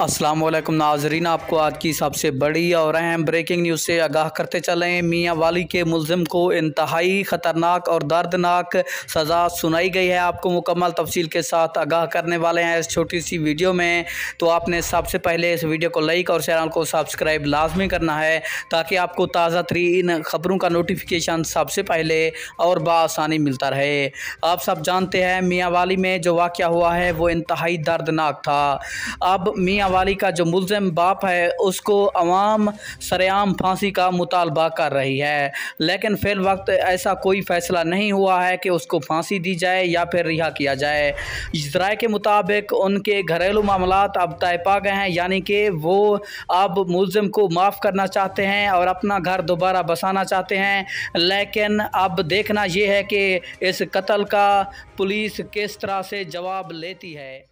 अस्सलाम वालेकुम नाजरीन आपको आज की सबसे बड़ी और अहम ब्रेकिंग न्यूज़ से आगाह करते चलें मियाँ वाली के मुलम को इंतहाई ख़तरनाक और दर्दनाक सज़ा सुनाई गई है आपको मुकम्मल तफसील के साथ आगाह करने वाले हैं इस छोटी सी वीडियो में तो आपने सबसे पहले इस वीडियो को लाइक और चैनल को सब्सक्राइब लाजमी करना है ताकि आपको ताज़ा तरीन ख़बरों का नोटिफिकेशन सबसे पहले और बसानी मिलता रहे आप सब जानते हैं मियाँ वाली में जो वाक़ हुआ है वो इंतहाई दर्दनाक था अब मियाँ बनिया वाली का जो मुलम बाप है उसको अवाम सरेआम फांसी का मुतालबा कर रही है लेकिन फिल वक्त ऐसा कोई फ़ैसला नहीं हुआ है कि उसको फांसी दी जाए या फिर रिहा किया जाए जराए के मुताबिक उनके घरेलू मामला अब तय पा गए हैं यानी कि वो अब मुलम को माफ़ करना चाहते हैं और अपना घर दोबारा बसाना चाहते हैं लेकिन अब देखना यह है कि इस कत्ल का पुलिस किस तरह से जवाब लेती है